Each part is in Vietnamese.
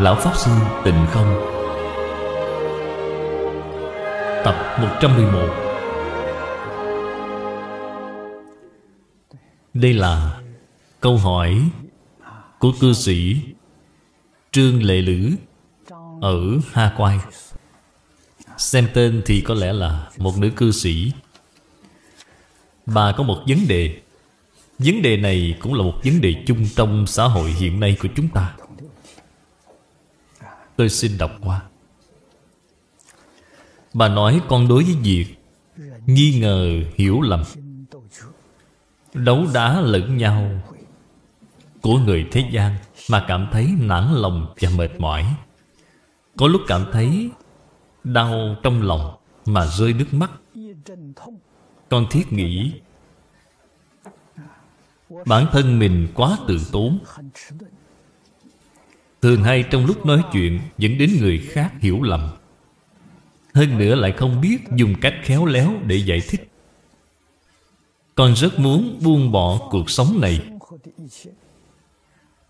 Lão Pháp Sư Tịnh Không Tập 111 Đây là câu hỏi của cư sĩ Trương Lệ Lữ ở Ha Quai Xem tên thì có lẽ là một nữ cư sĩ Bà có một vấn đề Vấn đề này cũng là một vấn đề chung trong xã hội hiện nay của chúng ta Tôi xin đọc qua Bà nói con đối với việc Nghi ngờ hiểu lầm Đấu đá lẫn nhau Của người thế gian Mà cảm thấy nản lòng và mệt mỏi Có lúc cảm thấy Đau trong lòng Mà rơi nước mắt Con thiết nghĩ Bản thân mình quá tự tốn Thường hay trong lúc nói chuyện Dẫn đến người khác hiểu lầm Hơn nữa lại không biết dùng cách khéo léo để giải thích Con rất muốn buông bỏ cuộc sống này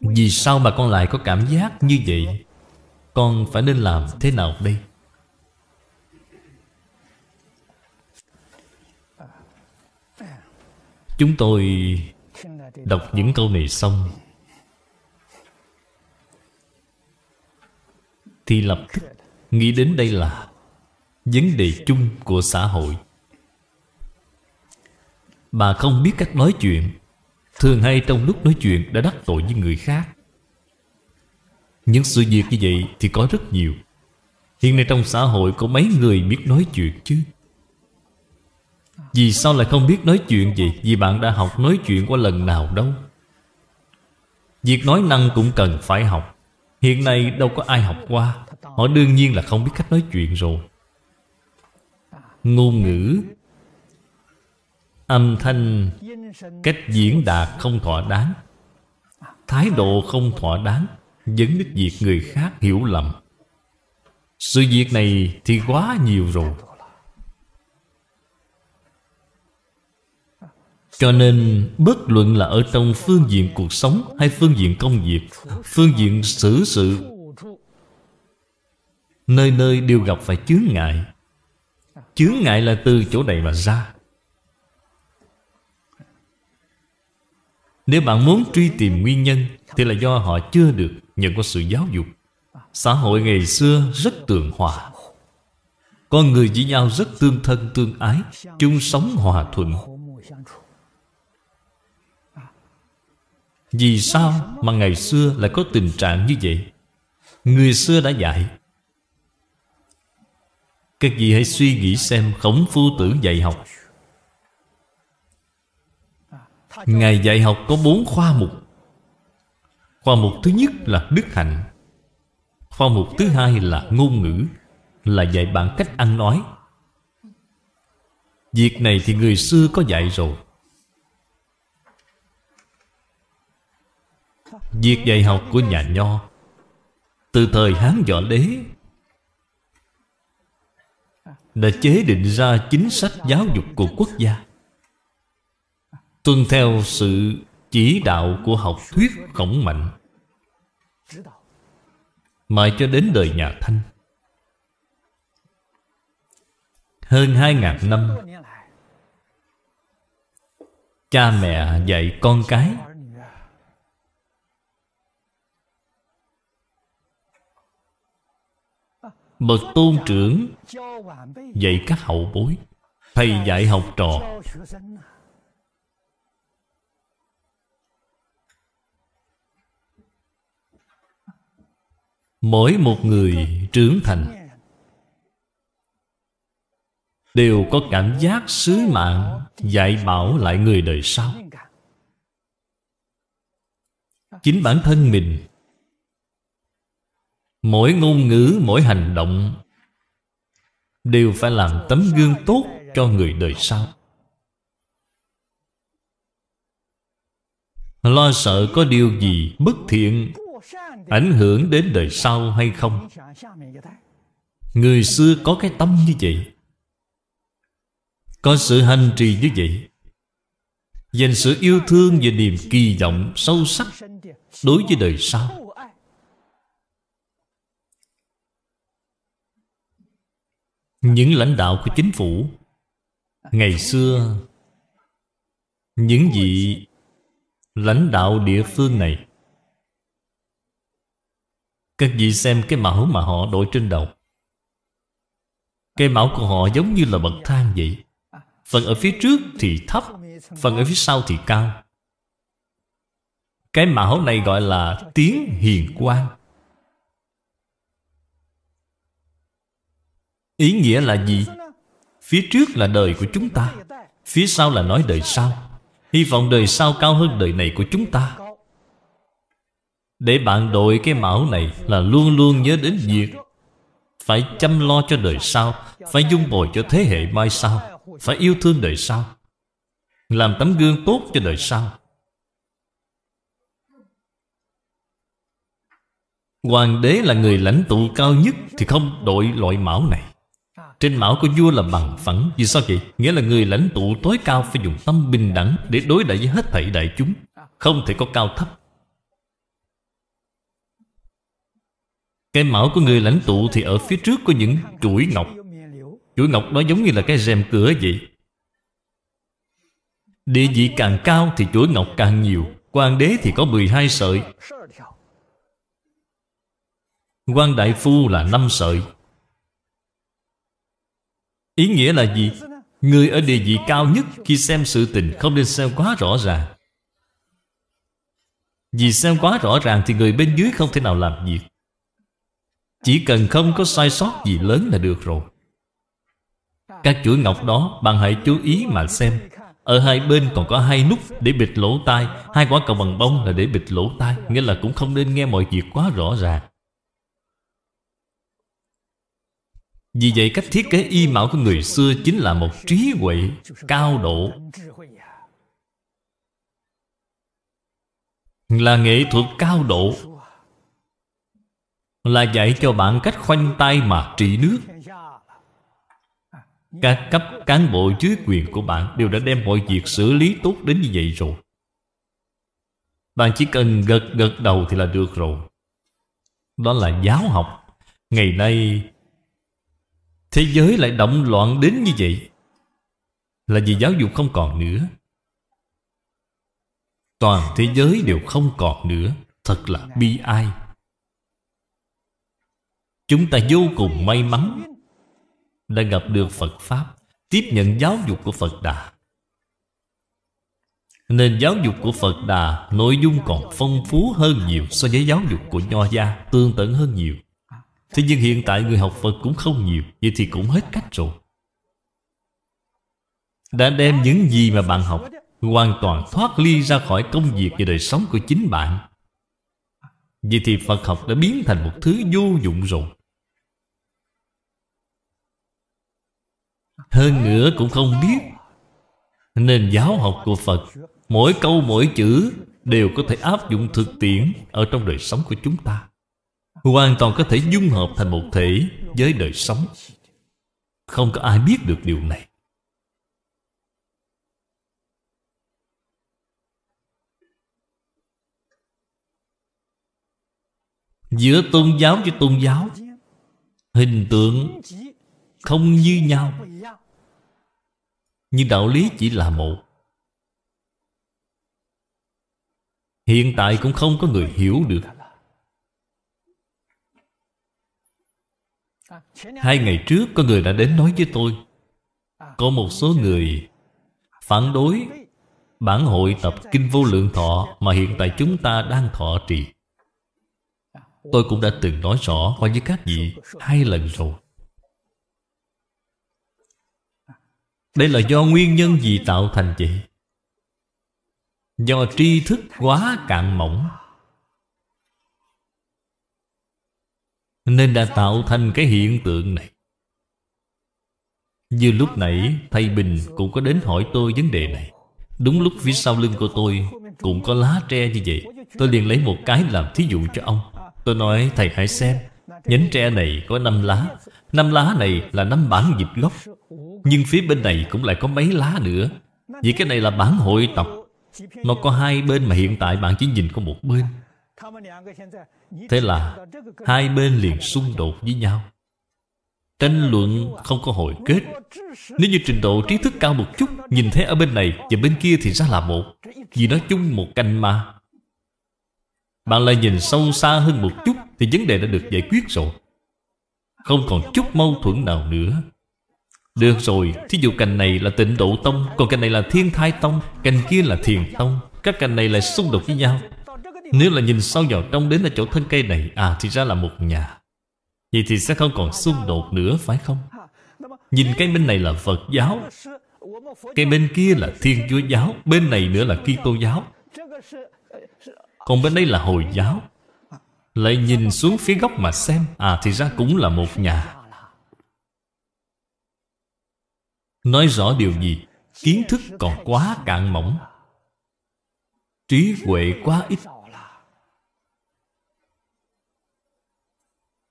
Vì sao mà con lại có cảm giác như vậy Con phải nên làm thế nào đây Chúng tôi đọc những câu này xong thì lập tức nghĩ đến đây là vấn đề chung của xã hội bà không biết cách nói chuyện thường hay trong lúc nói chuyện đã đắc tội với người khác những sự việc như vậy thì có rất nhiều hiện nay trong xã hội có mấy người biết nói chuyện chứ vì sao lại không biết nói chuyện gì Vì bạn đã học nói chuyện qua lần nào đâu Việc nói năng cũng cần phải học Hiện nay đâu có ai học qua Họ đương nhiên là không biết cách nói chuyện rồi Ngôn ngữ Âm thanh Cách diễn đạt không thỏa đáng Thái độ không thỏa đáng Dẫn đến việc người khác hiểu lầm Sự việc này thì quá nhiều rồi cho nên bất luận là ở trong phương diện cuộc sống hay phương diện công việc phương diện xử sự nơi nơi đều gặp phải chướng ngại chướng ngại là từ chỗ này mà ra nếu bạn muốn truy tìm nguyên nhân thì là do họ chưa được nhận qua sự giáo dục xã hội ngày xưa rất tường hòa con người với nhau rất tương thân tương ái chung sống hòa thuận vì sao mà ngày xưa lại có tình trạng như vậy? Người xưa đã dạy Các vị hãy suy nghĩ xem khổng phu tử dạy học Ngài dạy học có bốn khoa mục Khoa mục thứ nhất là đức hạnh Khoa mục thứ hai là ngôn ngữ Là dạy bạn cách ăn nói Việc này thì người xưa có dạy rồi Việc dạy học của nhà Nho Từ thời Hán Võ Đế Đã chế định ra chính sách giáo dục của quốc gia Tuân theo sự chỉ đạo của học thuyết khổng mạnh Mãi cho đến đời nhà Thanh Hơn hai ngàn năm Cha mẹ dạy con cái Bậc tôn trưởng Dạy các hậu bối Thầy dạy học trò Mỗi một người trưởng thành Đều có cảm giác sứ mạng Dạy bảo lại người đời sau Chính bản thân mình mỗi ngôn ngữ mỗi hành động đều phải làm tấm gương tốt cho người đời sau lo sợ có điều gì bất thiện ảnh hưởng đến đời sau hay không người xưa có cái tâm như vậy có sự hành trì như vậy dành sự yêu thương và niềm kỳ vọng sâu sắc đối với đời sau những lãnh đạo của chính phủ ngày xưa những vị lãnh đạo địa phương này các vị xem cái mão mà họ đội trên đầu Cái mão của họ giống như là bậc thang vậy Phần ở phía trước thì thấp Phần ở phía sau thì cao Cái mão này gọi là tiếng hiền quang Ý nghĩa là gì? Phía trước là đời của chúng ta Phía sau là nói đời sau Hy vọng đời sau cao hơn đời này của chúng ta Để bạn đội cái mão này Là luôn luôn nhớ đến việc Phải chăm lo cho đời sau Phải dung bồi cho thế hệ mai sau Phải yêu thương đời sau Làm tấm gương tốt cho đời sau Hoàng đế là người lãnh tụ cao nhất Thì không đội loại mão này trên mão của vua là bằng phẳng Vì sao vậy? Nghĩa là người lãnh tụ tối cao Phải dùng tâm bình đẳng để đối đãi với hết thảy đại chúng Không thể có cao thấp Cái mão của người lãnh tụ thì ở phía trước có những chuỗi ngọc Chuỗi ngọc đó giống như là cái rèm cửa vậy Địa vị càng cao thì chuỗi ngọc càng nhiều quan đế thì có 12 sợi quan đại phu là 5 sợi Ý nghĩa là gì? Người ở địa vị cao nhất khi xem sự tình không nên xem quá rõ ràng. Vì xem quá rõ ràng thì người bên dưới không thể nào làm việc. Chỉ cần không có sai sót gì lớn là được rồi. Các chuỗi ngọc đó bạn hãy chú ý mà xem. Ở hai bên còn có hai nút để bịt lỗ tai Hai quả cầu bằng bông là để bịt lỗ tai Nghĩa là cũng không nên nghe mọi việc quá rõ ràng Vì vậy cách thiết kế y mão của người xưa Chính là một trí huệ cao độ Là nghệ thuật cao độ Là dạy cho bạn cách khoanh tay mà trị nước Các cấp cán bộ dưới quyền của bạn Đều đã đem mọi việc xử lý tốt đến như vậy rồi Bạn chỉ cần gật gật đầu thì là được rồi Đó là giáo học Ngày nay Thế giới lại động loạn đến như vậy Là vì giáo dục không còn nữa Toàn thế giới đều không còn nữa Thật là bi ai Chúng ta vô cùng may mắn Đã gặp được Phật Pháp Tiếp nhận giáo dục của Phật Đà Nên giáo dục của Phật Đà Nội dung còn phong phú hơn nhiều So với giáo dục của Nho Gia Tương tận hơn nhiều Thế nhưng hiện tại người học Phật cũng không nhiều Vậy thì cũng hết cách rồi Đã đem những gì mà bạn học Hoàn toàn thoát ly ra khỏi công việc và đời sống của chính bạn Vậy thì Phật học đã biến thành một thứ vô dụng rồi Hơn nữa cũng không biết Nên giáo học của Phật Mỗi câu mỗi chữ Đều có thể áp dụng thực tiễn Ở trong đời sống của chúng ta Hoàn toàn có thể dung hợp thành một thể Với đời sống Không có ai biết được điều này Giữa tôn giáo với tôn giáo Hình tượng không như nhau Nhưng đạo lý chỉ là một Hiện tại cũng không có người hiểu được Hai ngày trước có người đã đến nói với tôi Có một số người phản đối bản hội tập Kinh Vô Lượng Thọ mà hiện tại chúng ta đang thọ trì. Tôi cũng đã từng nói rõ qua với các vị hai lần rồi. Đây là do nguyên nhân gì tạo thành vậy? Do tri thức quá cạn mỏng Nên đã tạo thành cái hiện tượng này Như lúc nãy thầy Bình cũng có đến hỏi tôi vấn đề này Đúng lúc phía sau lưng của tôi Cũng có lá tre như vậy Tôi liền lấy một cái làm thí dụ cho ông Tôi nói thầy hãy xem Nhánh tre này có 5 lá năm lá này là năm bản dịch gốc Nhưng phía bên này cũng lại có mấy lá nữa Vì cái này là bản hội tập Nó có hai bên mà hiện tại bạn chỉ nhìn có một bên Thế là hai bên liền xung đột với nhau Tranh luận không có hồi kết Nếu như trình độ trí thức cao một chút Nhìn thấy ở bên này và bên kia thì ra là một Vì nói chung một canh ma Bạn lại nhìn sâu xa hơn một chút Thì vấn đề đã được giải quyết rồi Không còn chút mâu thuẫn nào nữa Được rồi, thí dụ cành này là tịnh độ tông Còn cành này là thiên thai tông Cành kia là thiền tông Các cành này lại xung đột với nhau nếu là nhìn sâu vào trong đến ở chỗ thân cây này À thì ra là một nhà Vậy thì sẽ không còn xung đột nữa phải không Nhìn cái bên này là Phật giáo Cái bên kia là Thiên Chúa giáo Bên này nữa là Kitô giáo Còn bên đây là Hồi giáo Lại nhìn xuống phía góc mà xem À thì ra cũng là một nhà Nói rõ điều gì Kiến thức còn quá cạn mỏng Trí huệ quá ít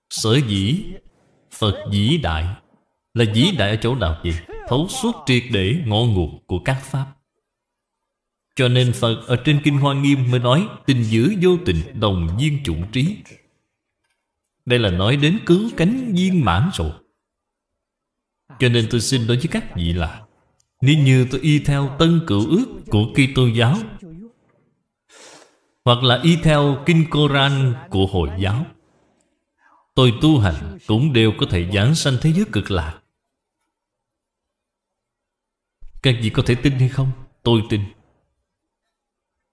Sở dĩ Phật dĩ đại Là dĩ đại ở chỗ nào vậy? Thấu suốt triệt để ngọn nguồn của các Pháp Cho nên Phật ở trên Kinh Hoa Nghiêm mới nói Tình dữ vô tình đồng viên chủ trí Đây là nói đến cứu cánh viên mãn rồi Cho nên tôi xin đối với các vị là Nếu như tôi y theo tân cựu ước của Kitô giáo Hoặc là y theo Kinh Koran của Hồi giáo Tôi tu hành cũng đều có thể giảng sanh thế giới cực lạc Các vị có thể tin hay không? Tôi tin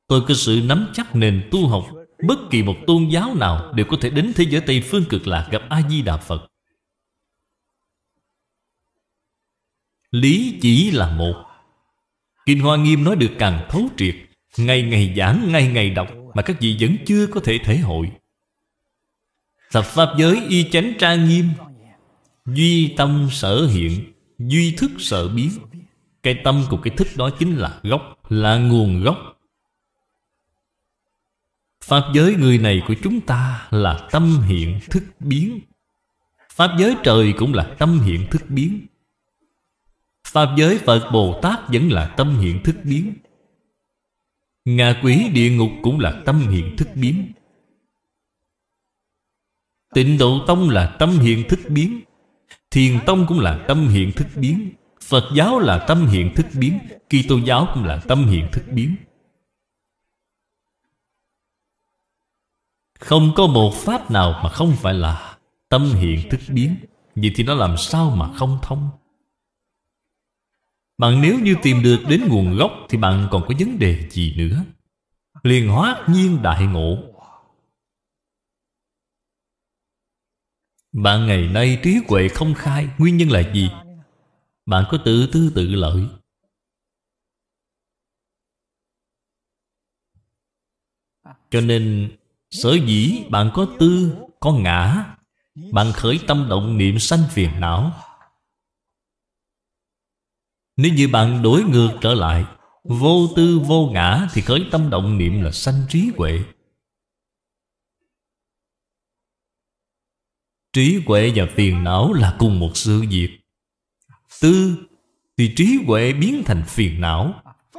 Tôi có sự nắm chắc nền tu học Bất kỳ một tôn giáo nào Đều có thể đến thế giới Tây Phương cực lạc Gặp A-di-đà Phật Lý chỉ là một Kinh Hoa Nghiêm nói được càng thấu triệt Ngày ngày giảng, ngày ngày đọc Mà các vị vẫn chưa có thể thể hội Thập Pháp giới y chánh tra nghiêm Duy tâm sở hiện Duy thức sở biến Cái tâm của cái thức đó chính là gốc Là nguồn gốc Pháp giới người này của chúng ta là tâm hiện thức biến Pháp giới trời cũng là tâm hiện thức biến Pháp giới Phật Bồ Tát vẫn là tâm hiện thức biến Ngạ quỷ địa ngục cũng là tâm hiện thức biến Tịnh độ tông là tâm hiện thức biến Thiền tông cũng là tâm hiện thức biến Phật giáo là tâm hiện thức biến Kitô giáo cũng là tâm hiện thức biến Không có một pháp nào mà không phải là Tâm hiện thức biến Vậy thì nó làm sao mà không thông Bạn nếu như tìm được đến nguồn gốc Thì bạn còn có vấn đề gì nữa Liền hóa nhiên đại ngộ Bạn ngày nay trí huệ không khai Nguyên nhân là gì? Bạn có tự tư tự lợi Cho nên Sở dĩ bạn có tư, có ngã Bạn khởi tâm động niệm sanh phiền não Nếu như bạn đối ngược trở lại Vô tư vô ngã Thì khởi tâm động niệm là sanh trí huệ Trí huệ và phiền não là cùng một sự việc Tư thì trí huệ biến thành phiền não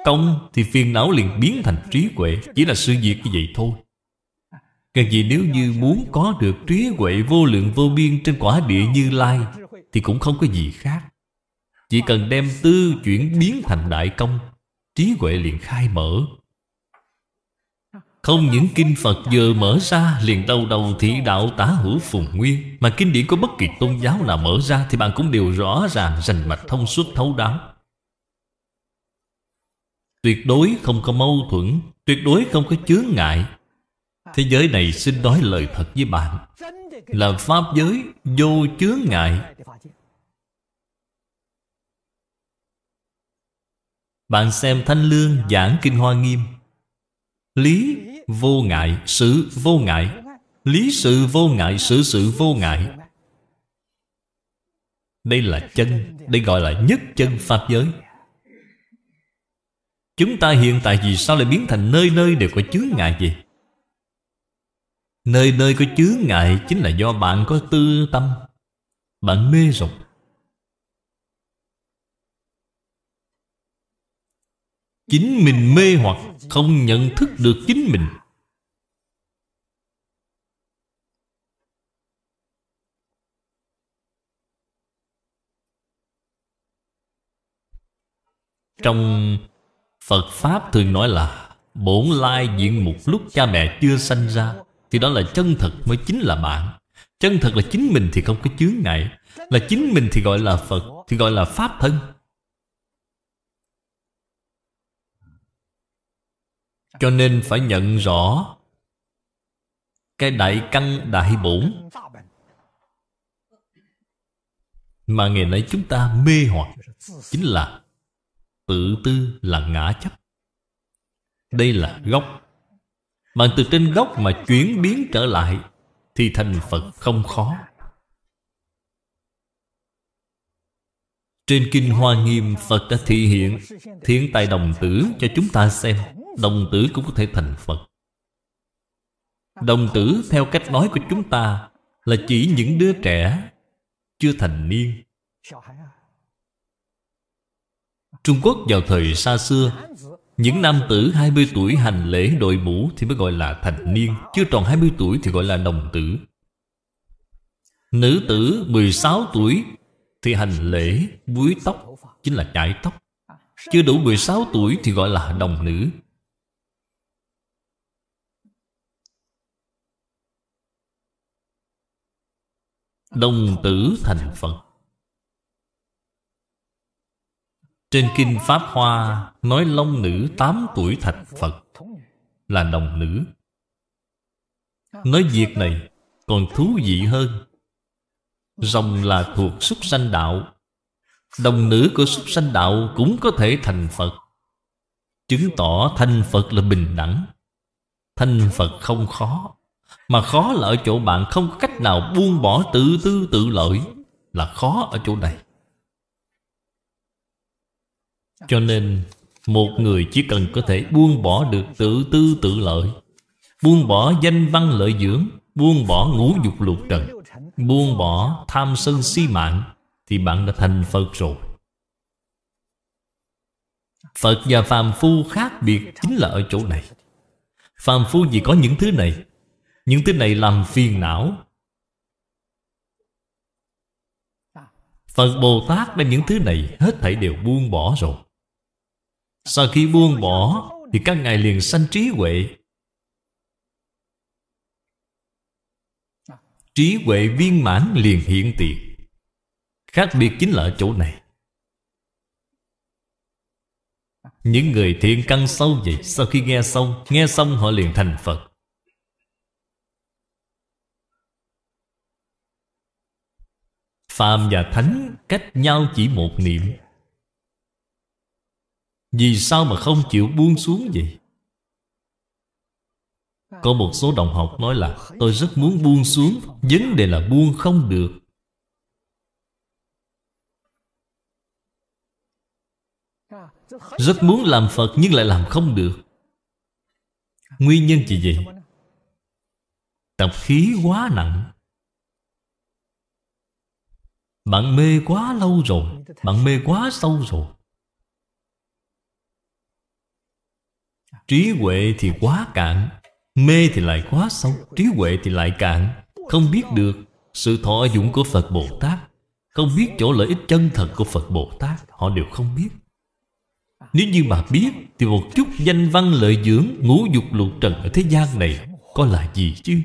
Công thì phiền não liền biến thành trí huệ Chỉ là sự việc như vậy thôi Các gì nếu như muốn có được trí huệ vô lượng vô biên Trên quả địa như lai Thì cũng không có gì khác Chỉ cần đem tư chuyển biến thành đại công Trí huệ liền khai mở không những kinh Phật vừa mở ra liền đầu đầu thị đạo tá hữu phùng nguyên Mà kinh điển của bất kỳ tôn giáo nào mở ra Thì bạn cũng đều rõ ràng rành mạch thông suốt thấu đáo Tuyệt đối không có mâu thuẫn Tuyệt đối không có chướng ngại Thế giới này xin nói lời thật với bạn Là Pháp giới vô chướng ngại Bạn xem Thanh Lương giảng Kinh Hoa Nghiêm Lý vô ngại sự vô ngại lý sự vô ngại sự sự vô ngại đây là chân đây gọi là nhất chân pháp giới chúng ta hiện tại vì sao lại biến thành nơi nơi đều có chướng ngại gì nơi nơi có chướng ngại chính là do bạn có tư tâm bạn mê rộng Chính mình mê hoặc Không nhận thức được chính mình Trong Phật Pháp thường nói là Bổn lai diện một lúc cha mẹ chưa sanh ra Thì đó là chân thật mới chính là bạn Chân thật là chính mình thì không có chướng ngại Là chính mình thì gọi là Phật Thì gọi là Pháp thân cho nên phải nhận rõ cái đại căn đại bổn mà ngày nay chúng ta mê hoặc chính là tự tư là ngã chấp đây là gốc mà từ trên gốc mà chuyển biến trở lại thì thành phật không khó trên kinh hoa nghiêm phật đã thị hiện thiên tài đồng tử cho chúng ta xem Đồng tử cũng có thể thành Phật Đồng tử theo cách nói của chúng ta Là chỉ những đứa trẻ Chưa thành niên Trung Quốc vào thời xa xưa Những nam tử 20 tuổi hành lễ đội mũ Thì mới gọi là thành niên Chưa tròn 20 tuổi thì gọi là đồng tử Nữ tử 16 tuổi Thì hành lễ búi tóc Chính là chải tóc Chưa đủ 16 tuổi thì gọi là đồng nữ Đồng tử thành Phật Trên Kinh Pháp Hoa Nói long nữ tám tuổi thành Phật Là đồng nữ Nói việc này còn thú vị hơn Rồng là thuộc súc sanh đạo Đồng nữ của súc sanh đạo cũng có thể thành Phật Chứng tỏ thành Phật là bình đẳng Thành Phật không khó mà khó là ở chỗ bạn không có cách nào buông bỏ tự tư tự lợi Là khó ở chỗ này Cho nên một người chỉ cần có thể buông bỏ được tự tư tự lợi Buông bỏ danh văn lợi dưỡng Buông bỏ ngũ dục lục trần Buông bỏ tham sân si mạng Thì bạn đã thành Phật rồi Phật và phàm phu khác biệt chính là ở chỗ này Phàm phu vì có những thứ này những thứ này làm phiền não Phật Bồ Tát đem những thứ này Hết thảy đều buông bỏ rồi Sau khi buông bỏ Thì các ngài liền sanh trí huệ Trí huệ viên mãn liền hiện tiền Khác biệt chính là ở chỗ này Những người thiện căn sâu vậy Sau khi nghe xong Nghe xong họ liền thành Phật Phàm và Thánh cách nhau chỉ một niệm Vì sao mà không chịu buông xuống vậy? Có một số đồng học nói là Tôi rất muốn buông xuống Vấn đề là buông không được Rất muốn làm Phật nhưng lại làm không được Nguyên nhân gì vậy? Tập khí quá nặng bạn mê quá lâu rồi Bạn mê quá sâu rồi Trí huệ thì quá cạn Mê thì lại quá sâu Trí huệ thì lại cạn Không biết được sự thọ dụng của Phật Bồ Tát Không biết chỗ lợi ích chân thật của Phật Bồ Tát Họ đều không biết Nếu như mà biết Thì một chút danh văn lợi dưỡng Ngũ dục lục trần ở thế gian này Có là gì chứ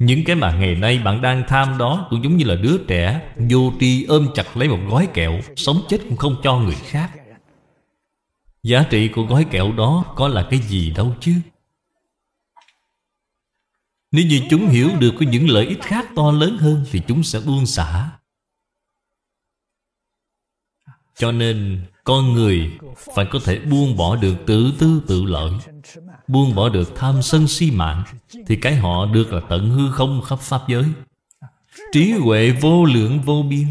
những cái mà ngày nay bạn đang tham đó Cũng giống như là đứa trẻ Vô tri ôm chặt lấy một gói kẹo Sống chết cũng không cho người khác Giá trị của gói kẹo đó Có là cái gì đâu chứ Nếu như chúng hiểu được Có những lợi ích khác to lớn hơn Thì chúng sẽ buông xả Cho nên con người phải có thể buông bỏ được tự tư tự lợi buông bỏ được tham sân si mạng thì cái họ được là tận hư không khắp pháp giới trí huệ vô lượng vô biên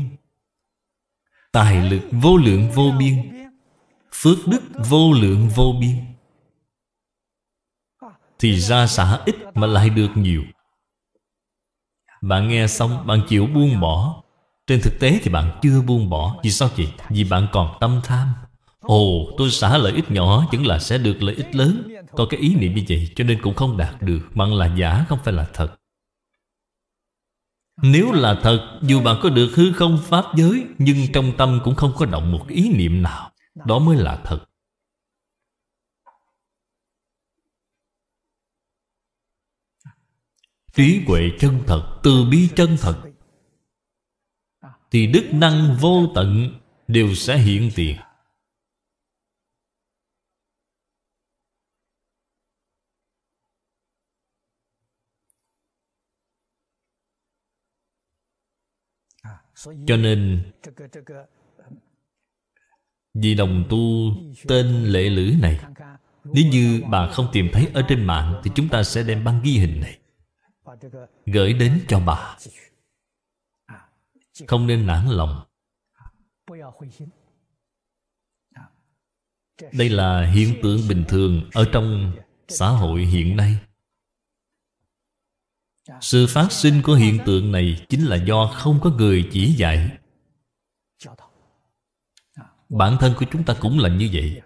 tài lực vô lượng vô biên phước đức vô lượng vô biên thì ra xả ít mà lại được nhiều bạn nghe xong bạn chịu buông bỏ trên thực tế thì bạn chưa buông bỏ Vì sao vậy? Vì bạn còn tâm tham Ồ tôi xả lợi ích nhỏ Vẫn là sẽ được lợi ích lớn Có cái ý niệm như vậy cho nên cũng không đạt được Bạn là giả không phải là thật Nếu là thật Dù bạn có được hư không pháp giới Nhưng trong tâm cũng không có động một ý niệm nào Đó mới là thật Trí huệ chân thật Từ bi chân thật Thì đức năng vô tận Đều sẽ hiện tiền cho nên vì đồng tu tên lệ lữ này Nếu như bà không tìm thấy ở trên mạng Thì chúng ta sẽ đem băng ghi hình này Gửi đến cho bà Không nên nản lòng Đây là hiện tượng bình thường Ở trong xã hội hiện nay sự phát sinh của hiện tượng này chính là do không có người chỉ dạy bản thân của chúng ta cũng là như vậy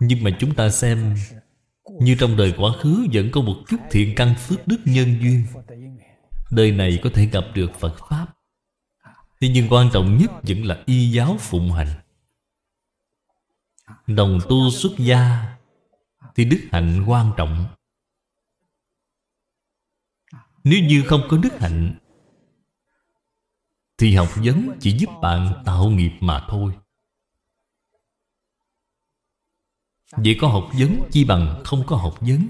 nhưng mà chúng ta xem như trong đời quá khứ vẫn có một chút thiện căn phước đức nhân duyên đời này có thể gặp được phật pháp thế nhưng quan trọng nhất vẫn là y giáo phụng hành đồng tu xuất gia thì đức hạnh quan trọng nếu như không có đức hạnh Thì học vấn chỉ giúp bạn tạo nghiệp mà thôi Vậy có học vấn chi bằng không có học vấn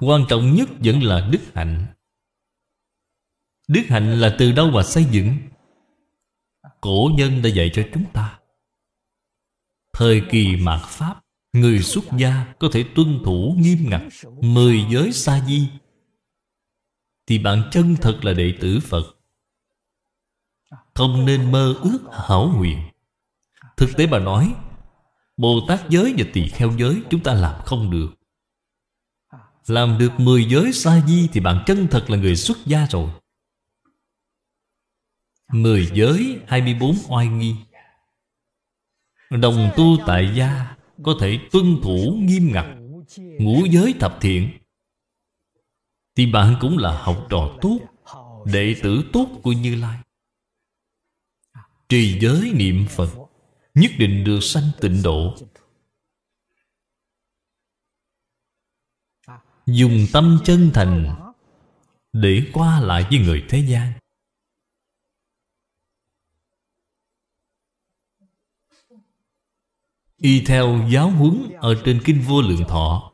Quan trọng nhất vẫn là đức hạnh Đức hạnh là từ đâu mà xây dựng Cổ nhân đã dạy cho chúng ta Thời kỳ mạt Pháp Người xuất gia có thể tuân thủ nghiêm ngặt Mười giới sa di Thì bạn chân thật là đệ tử Phật Không nên mơ ước hảo nguyện Thực tế bà nói Bồ Tát giới và tỳ kheo giới chúng ta làm không được Làm được mười giới sa di thì bạn chân thật là người xuất gia rồi Mười giới 24 oai nghi Đồng tu tại gia có thể tuân thủ nghiêm ngặt Ngũ giới thập thiện Thì bạn cũng là học trò tốt Đệ tử tốt của Như Lai Trì giới niệm Phật Nhất định được sanh tịnh độ Dùng tâm chân thành Để qua lại với người thế gian Y theo giáo huấn ở trên Kinh Vô Lượng Thọ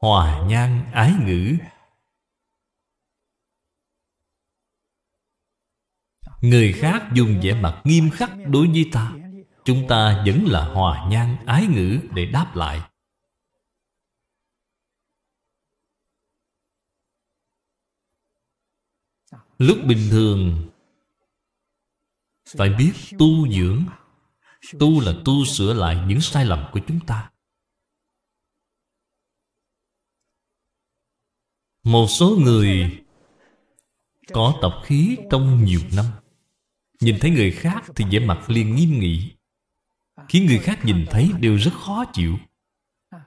Hòa nhan ái ngữ Người khác dùng vẻ mặt nghiêm khắc đối với ta Chúng ta vẫn là hòa nhan ái ngữ để đáp lại Lúc bình thường Phải biết tu dưỡng Tu là tu sửa lại những sai lầm của chúng ta Một số người Có tập khí trong nhiều năm Nhìn thấy người khác thì vẻ mặt liền nghiêm nghị Khiến người khác nhìn thấy đều rất khó chịu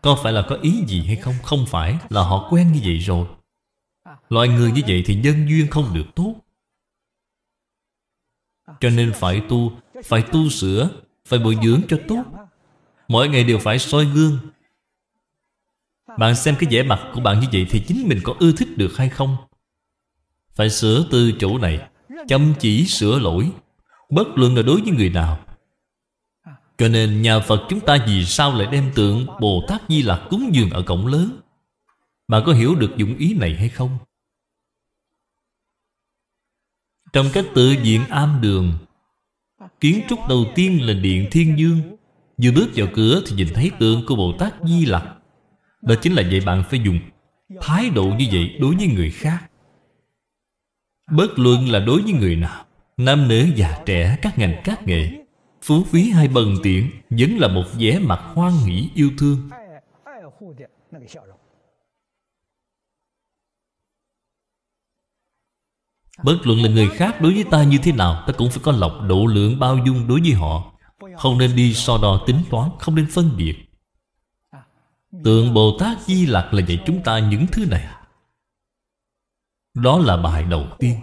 Có phải là có ý gì hay không? Không phải là họ quen như vậy rồi Loại người như vậy thì nhân duyên không được tốt Cho nên phải tu Phải tu sửa phải bồi dưỡng cho tốt Mỗi ngày đều phải soi gương Bạn xem cái vẻ mặt của bạn như vậy Thì chính mình có ưa thích được hay không Phải sửa tư chủ này Chăm chỉ sửa lỗi Bất luận là đối với người nào Cho nên nhà Phật chúng ta Vì sao lại đem tượng Bồ Tát Di Lặc cúng dường ở cổng lớn Bạn có hiểu được dụng ý này hay không Trong các tự viện am đường Kiến trúc đầu tiên là Điện Thiên Dương Vừa bước vào cửa thì nhìn thấy tượng của Bồ Tát Di Lặc Đó chính là vậy bạn phải dùng Thái độ như vậy đối với người khác Bất luận là đối với người nào Nam nữ già trẻ các ngành các nghề Phú quý hay bần tiện Vẫn là một vẻ mặt hoan hỷ yêu thương Bất luận là người khác đối với ta như thế nào Ta cũng phải có lọc độ lượng bao dung đối với họ Không nên đi so đo tính toán Không nên phân biệt Tượng Bồ Tát Di Lặc là dạy chúng ta những thứ này Đó là bài đầu tiên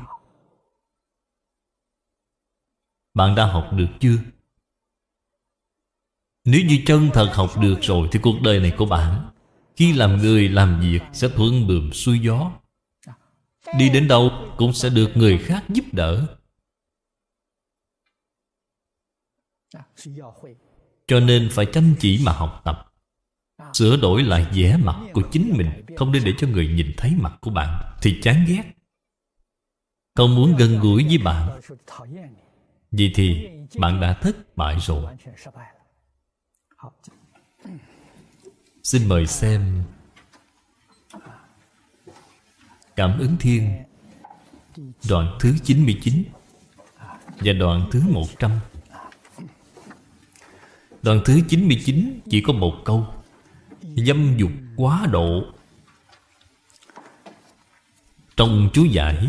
Bạn đã học được chưa? Nếu như chân thật học được rồi Thì cuộc đời này của bạn Khi làm người làm việc sẽ thuận bườm xuôi gió Đi đến đâu cũng sẽ được người khác giúp đỡ Cho nên phải chăm chỉ mà học tập Sửa đổi lại vẻ mặt của chính mình Không nên để cho người nhìn thấy mặt của bạn Thì chán ghét Không muốn gần gũi với bạn vì thì bạn đã thất bại rồi Xin mời xem Cảm ứng thiên Đoạn thứ 99 Và đoạn thứ 100 Đoạn thứ 99 chỉ có một câu Dâm dục quá độ Trong chú giải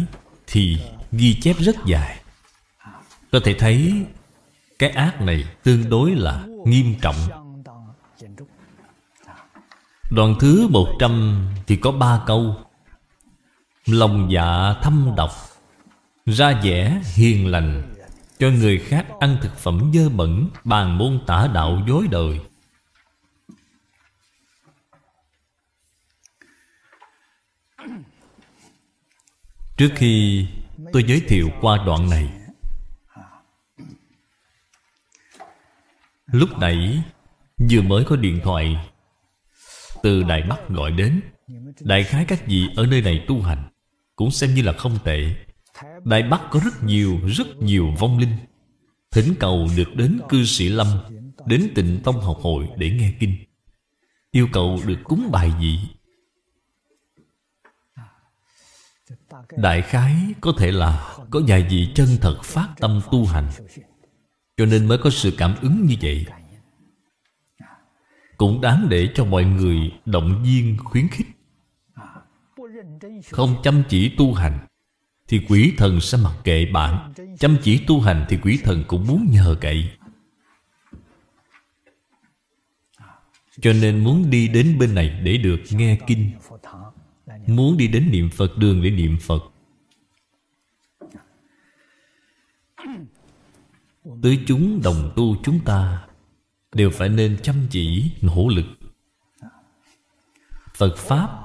Thì ghi chép rất dài Có thể thấy Cái ác này tương đối là nghiêm trọng Đoạn thứ 100 thì có ba câu Lòng dạ thâm độc Ra vẻ hiền lành Cho người khác ăn thực phẩm dơ bẩn Bàn môn tả đạo dối đời Trước khi tôi giới thiệu qua đoạn này Lúc nãy vừa mới có điện thoại Từ Đài Bắc gọi đến Đại khái các vị ở nơi này tu hành cũng xem như là không tệ Đại Bắc có rất nhiều, rất nhiều vong linh Thỉnh cầu được đến cư sĩ Lâm Đến tịnh tông học hội để nghe kinh Yêu cầu được cúng bài gì, Đại khái có thể là Có vài vị chân thật phát tâm tu hành Cho nên mới có sự cảm ứng như vậy Cũng đáng để cho mọi người động viên khuyến khích không chăm chỉ tu hành Thì quỷ thần sẽ mặc kệ bạn Chăm chỉ tu hành thì quỷ thần cũng muốn nhờ cậy Cho nên muốn đi đến bên này để được nghe kinh Muốn đi đến niệm Phật đường để niệm Phật Tới chúng đồng tu chúng ta Đều phải nên chăm chỉ, nỗ lực Phật Pháp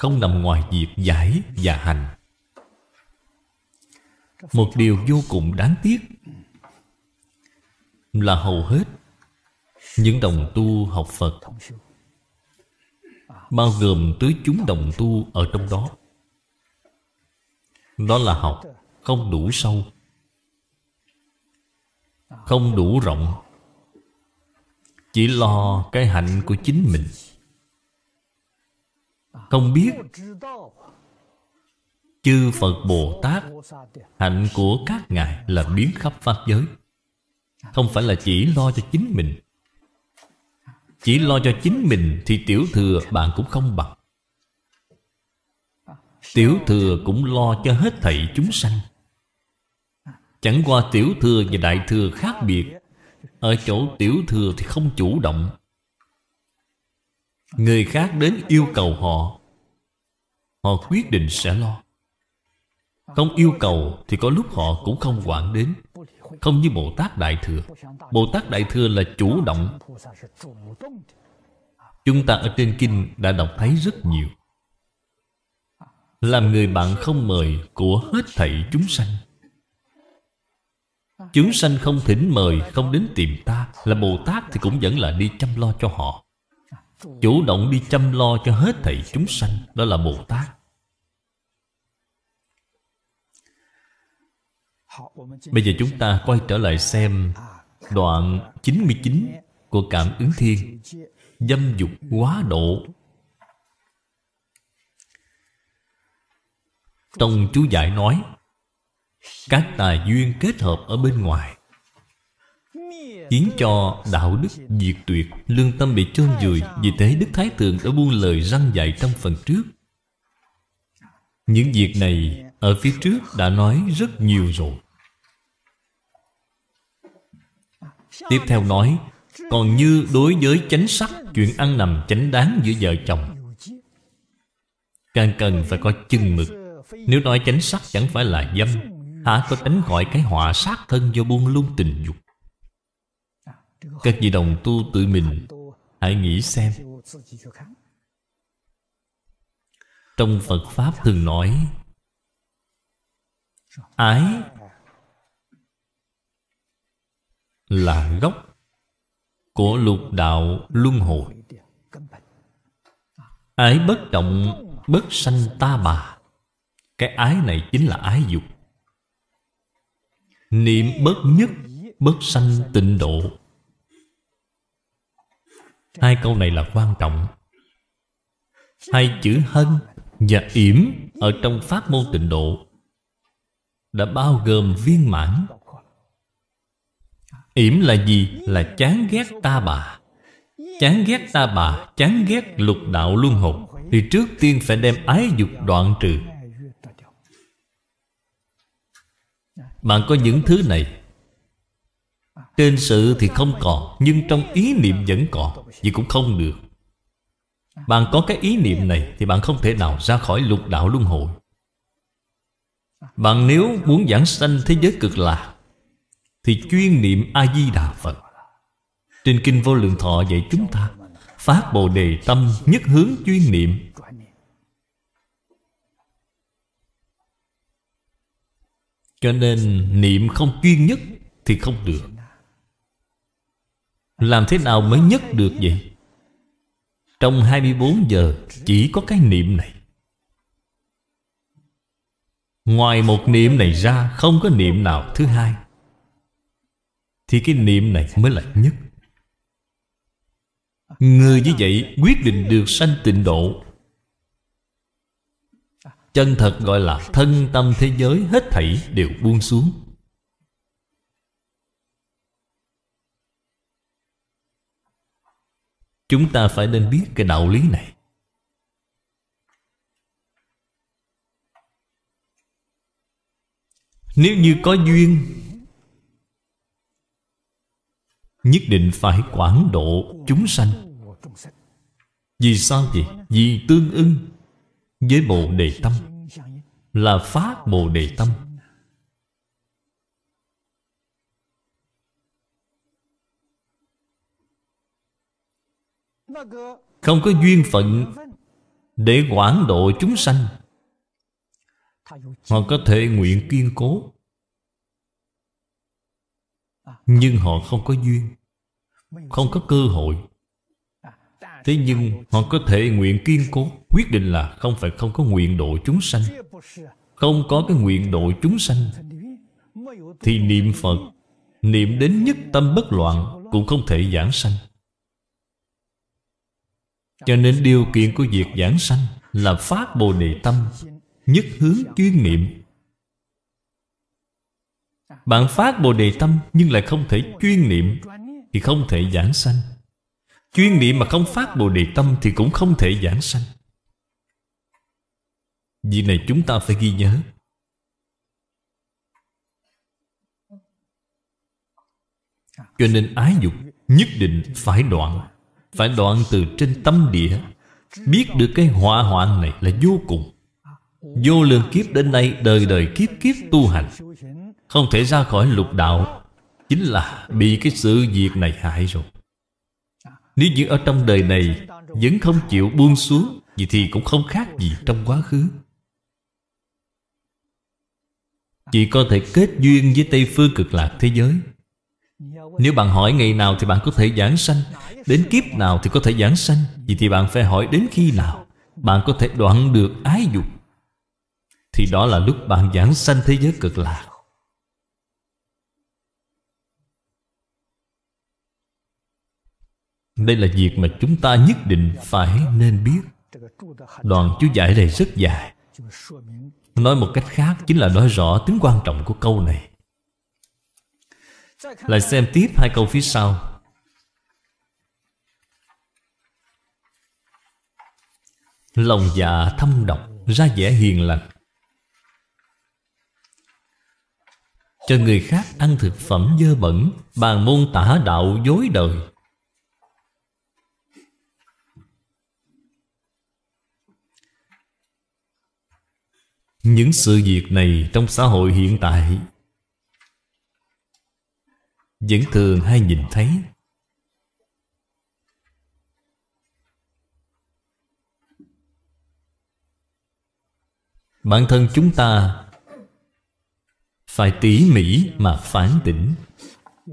không nằm ngoài việc giải và hành một điều vô cùng đáng tiếc là hầu hết những đồng tu học phật bao gồm tới chúng đồng tu ở trong đó đó là học không đủ sâu không đủ rộng chỉ lo cái hạnh của chính mình không biết Chư Phật Bồ Tát Hạnh của các ngài là biến khắp Pháp giới Không phải là chỉ lo cho chính mình Chỉ lo cho chính mình Thì tiểu thừa bạn cũng không bằng Tiểu thừa cũng lo cho hết thảy chúng sanh Chẳng qua tiểu thừa và đại thừa khác biệt Ở chỗ tiểu thừa thì không chủ động Người khác đến yêu cầu họ Họ quyết định sẽ lo Không yêu cầu thì có lúc họ cũng không quản đến Không như Bồ Tát Đại Thừa Bồ Tát Đại Thừa là chủ động Chúng ta ở trên kinh đã đọc thấy rất nhiều Làm người bạn không mời của hết thảy chúng sanh Chúng sanh không thỉnh mời Không đến tìm ta Là Bồ Tát thì cũng vẫn là đi chăm lo cho họ chủ động đi chăm lo cho hết thầy chúng sanh đó là bồ tát bây giờ chúng ta quay trở lại xem đoạn 99 của cảm ứng thiên dâm dục quá độ trong chú giải nói các tài duyên kết hợp ở bên ngoài Khiến cho đạo đức diệt tuyệt Lương tâm bị chôn vùi Vì thế Đức Thái Thượng đã buông lời răng dạy trong phần trước Những việc này Ở phía trước đã nói rất nhiều rồi Tiếp theo nói Còn như đối với chánh sắc Chuyện ăn nằm chánh đáng giữa vợ chồng Càng cần phải có chừng mực Nếu nói chánh sắc chẳng phải là dâm Hả có tránh khỏi cái họa sát thân do buông lung tình dục các vị đồng tu tự mình hãy nghĩ xem trong phật pháp thường nói ái là gốc của lục đạo luân hồi ái bất động bất sanh ta bà cái ái này chính là ái dục niệm bất nhất bất sanh tịnh độ Hai câu này là quan trọng Hai chữ hân và yểm Ở trong pháp môn tịnh độ Đã bao gồm viên mãn Yểm là gì? Là chán ghét ta bà Chán ghét ta bà Chán ghét lục đạo luân hồi Thì trước tiên phải đem ái dục đoạn trừ Bạn có những thứ này trên sự thì không còn Nhưng trong ý niệm vẫn còn Vậy cũng không được Bạn có cái ý niệm này Thì bạn không thể nào ra khỏi lục đạo luân hồi Bạn nếu muốn giảng sanh thế giới cực lạc Thì chuyên niệm A-di-đà Phật Trên Kinh Vô Lượng Thọ dạy chúng ta Phát Bồ Đề Tâm nhất hướng chuyên niệm Cho nên niệm không chuyên nhất thì không được làm thế nào mới nhất được vậy? Trong 24 giờ chỉ có cái niệm này Ngoài một niệm này ra không có niệm nào thứ hai Thì cái niệm này mới là nhất Người như vậy quyết định được sanh tịnh độ Chân thật gọi là thân tâm thế giới hết thảy đều buông xuống Chúng ta phải nên biết cái đạo lý này Nếu như có duyên Nhất định phải quản độ chúng sanh Vì sao vậy? Vì tương ưng với Bồ Đề Tâm Là Pháp Bồ Đề Tâm Không có duyên phận Để quản độ chúng sanh Họ có thể nguyện kiên cố Nhưng họ không có duyên Không có cơ hội Thế nhưng họ có thể nguyện kiên cố Quyết định là không phải không có nguyện độ chúng sanh Không có cái nguyện độ chúng sanh Thì niệm Phật Niệm đến nhất tâm bất loạn Cũng không thể giảng sanh cho nên điều kiện của việc giảng sanh Là phát Bồ Đề Tâm Nhất hướng chuyên niệm Bạn phát Bồ Đề Tâm Nhưng lại không thể chuyên niệm Thì không thể giảng sanh Chuyên niệm mà không phát Bồ Đề Tâm Thì cũng không thể giảng sanh Vì này chúng ta phải ghi nhớ Cho nên ái dục nhất định phải đoạn phải đoạn từ trên tâm địa Biết được cái họa hoạn này là vô cùng Vô lượng kiếp đến nay Đời đời kiếp kiếp tu hành Không thể ra khỏi lục đạo Chính là bị cái sự việc này hại rồi Nếu như ở trong đời này Vẫn không chịu buông xuống Vậy thì cũng không khác gì trong quá khứ Chỉ có thể kết duyên với Tây Phương cực lạc thế giới nếu bạn hỏi ngày nào thì bạn có thể giảng sanh Đến kiếp nào thì có thể giảng sanh Vì thì bạn phải hỏi đến khi nào Bạn có thể đoạn được ái dục Thì đó là lúc bạn giảng sanh thế giới cực lạc Đây là việc mà chúng ta nhất định phải nên biết Đoạn chú giải này rất dài Nói một cách khác chính là nói rõ tính quan trọng của câu này lại xem tiếp hai câu phía sau Lòng dạ thâm độc Ra vẻ hiền lành Cho người khác ăn thực phẩm dơ bẩn Bàn môn tả đạo dối đời Những sự việc này trong xã hội hiện tại vẫn thường hay nhìn thấy bản thân chúng ta phải tỉ mỉ mà phản tỉnh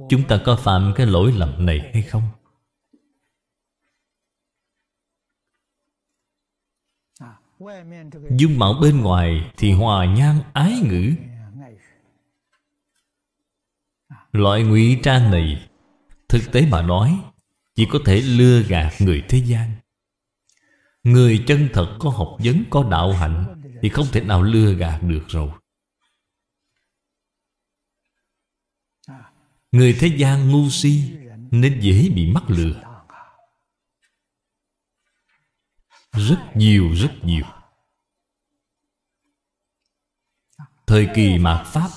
chúng ta có phạm cái lỗi lầm này hay không dung mạo bên ngoài thì hòa nhan ái ngữ Loại ngụy trang này Thực tế mà nói Chỉ có thể lừa gạt người thế gian Người chân thật có học vấn Có đạo hạnh Thì không thể nào lừa gạt được rồi Người thế gian ngu si Nên dễ bị mắc lừa Rất nhiều rất nhiều Thời kỳ mạt Pháp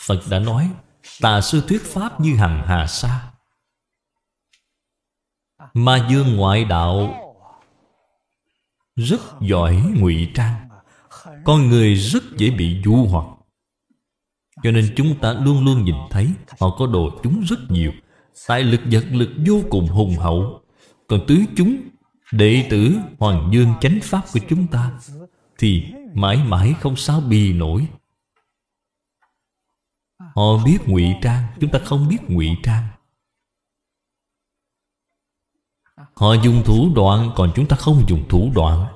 Phật đã nói Tà sư thuyết pháp như hằng hà sa Ma dương ngoại đạo Rất giỏi ngụy trang Con người rất dễ bị du hoặc Cho nên chúng ta luôn luôn nhìn thấy Họ có đồ chúng rất nhiều Tài lực vật lực vô cùng hùng hậu Còn tứ chúng Đệ tử Hoàng Dương chánh pháp của chúng ta Thì mãi mãi không sao bì nổi họ biết ngụy trang chúng ta không biết ngụy trang họ dùng thủ đoạn còn chúng ta không dùng thủ đoạn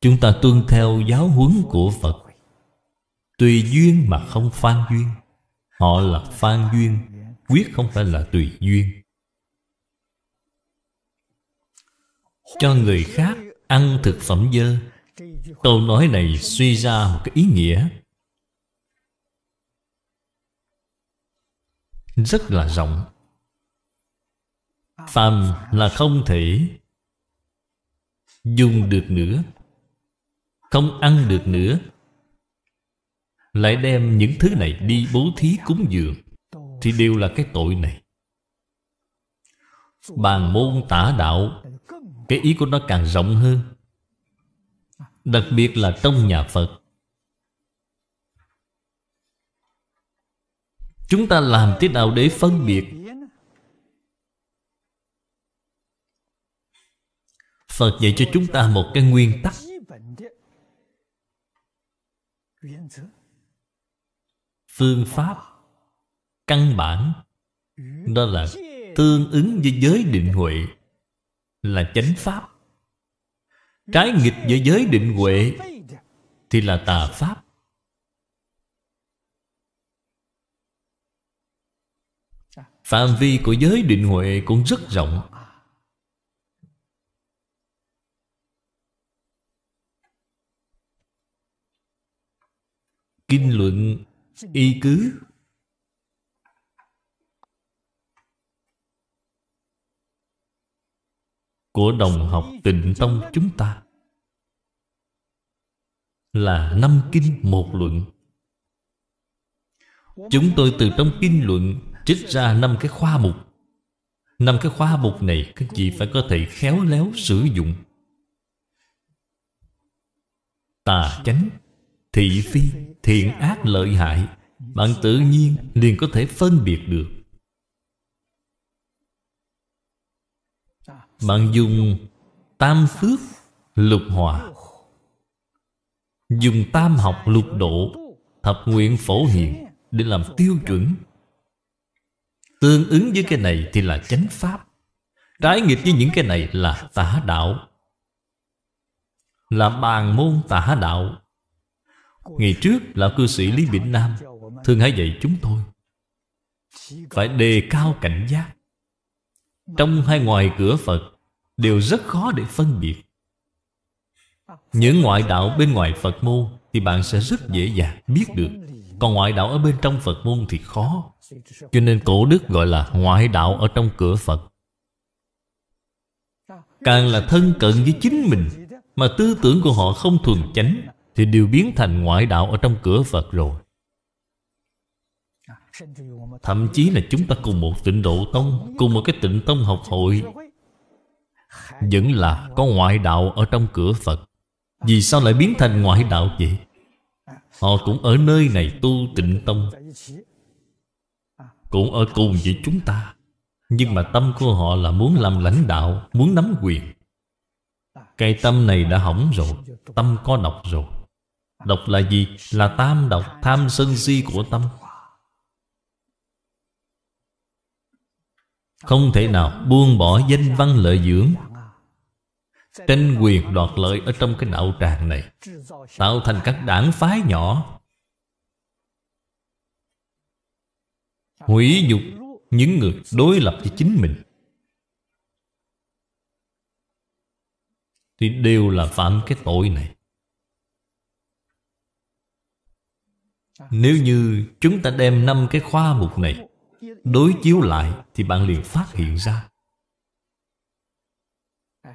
chúng ta tuân theo giáo huấn của phật tùy duyên mà không phan duyên họ là phan duyên quyết không phải là tùy duyên cho người khác ăn thực phẩm dơ câu nói này suy ra một cái ý nghĩa rất là rộng phàm là không thể dùng được nữa không ăn được nữa lại đem những thứ này đi bố thí cúng dường thì đều là cái tội này bàn môn tả đạo cái ý của nó càng rộng hơn đặc biệt là trong nhà phật Chúng ta làm thế nào để phân biệt Phật dạy cho chúng ta một cái nguyên tắc Phương pháp Căn bản Đó là tương ứng với giới định huệ Là chánh pháp Trái nghịch với giới định huệ Thì là tà pháp Phạm vi của giới định huệ cũng rất rộng Kinh luận y cứ Của đồng học tịnh tông chúng ta Là năm kinh một luận Chúng tôi từ trong kinh luận trích ra năm cái khoa mục năm cái khoa mục này các chị phải có thể khéo léo sử dụng tà chánh thị phi thiện ác lợi hại bạn tự nhiên liền có thể phân biệt được bạn dùng tam phước lục hòa dùng tam học lục độ thập nguyện phổ hiện để làm tiêu chuẩn Tương ứng với cái này thì là chánh pháp Trái nghịch với những cái này là tả đạo Là bàn môn tả đạo Ngày trước là cư sĩ Lý Bỉnh Nam Thường hay dạy chúng tôi Phải đề cao cảnh giác Trong hay ngoài cửa Phật Đều rất khó để phân biệt Những ngoại đạo bên ngoài Phật môn Thì bạn sẽ rất dễ dàng biết được còn ngoại đạo ở bên trong Phật môn thì khó Cho nên cổ đức gọi là ngoại đạo ở trong cửa Phật Càng là thân cận với chính mình Mà tư tưởng của họ không thuần chánh Thì đều biến thành ngoại đạo ở trong cửa Phật rồi Thậm chí là chúng ta cùng một tịnh độ tông Cùng một cái tịnh tông học hội Vẫn là có ngoại đạo ở trong cửa Phật Vì sao lại biến thành ngoại đạo vậy? Họ cũng ở nơi này tu tịnh tông Cũng ở cùng với chúng ta Nhưng mà tâm của họ là muốn làm lãnh đạo Muốn nắm quyền Cái tâm này đã hỏng rồi Tâm có độc rồi Độc là gì? Là tam độc Tham sân si của tâm Không thể nào buông bỏ danh văn lợi dưỡng tranh quyền đoạt lợi ở trong cái đạo tràng này tạo thành các đảng phái nhỏ hủy nhục những người đối lập với chính mình thì đều là phạm cái tội này nếu như chúng ta đem năm cái khoa mục này đối chiếu lại thì bạn liền phát hiện ra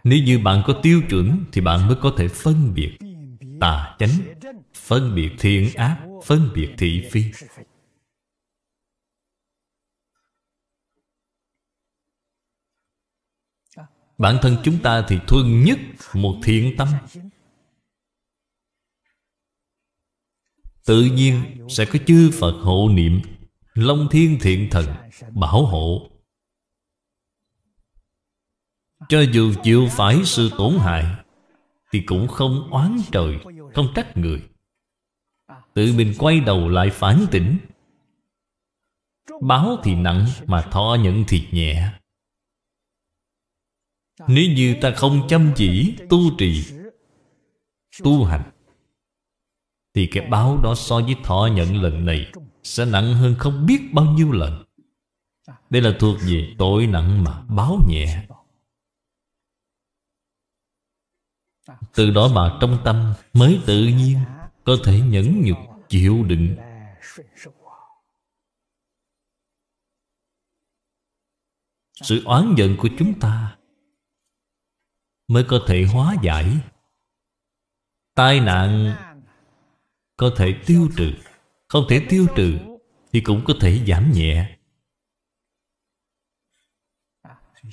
nếu như bạn có tiêu chuẩn Thì bạn mới có thể phân biệt Tà chánh Phân biệt thiện ác Phân biệt thị phi Bản thân chúng ta thì thương nhất Một thiện tâm Tự nhiên sẽ có chư Phật hộ niệm Long thiên thiện thần Bảo hộ cho dù chịu phải sự tổn hại Thì cũng không oán trời Không trách người Tự mình quay đầu lại phản tỉnh Báo thì nặng Mà thọ nhận thì nhẹ Nếu như ta không chăm chỉ Tu trì Tu hành Thì cái báo đó so với thọ nhận lần này Sẽ nặng hơn không biết bao nhiêu lần Đây là thuộc về tội nặng mà báo nhẹ Từ đó mà trong tâm mới tự nhiên Có thể nhẫn nhục chịu đựng Sự oán giận của chúng ta Mới có thể hóa giải Tai nạn Có thể tiêu trừ Không thể tiêu trừ Thì cũng có thể giảm nhẹ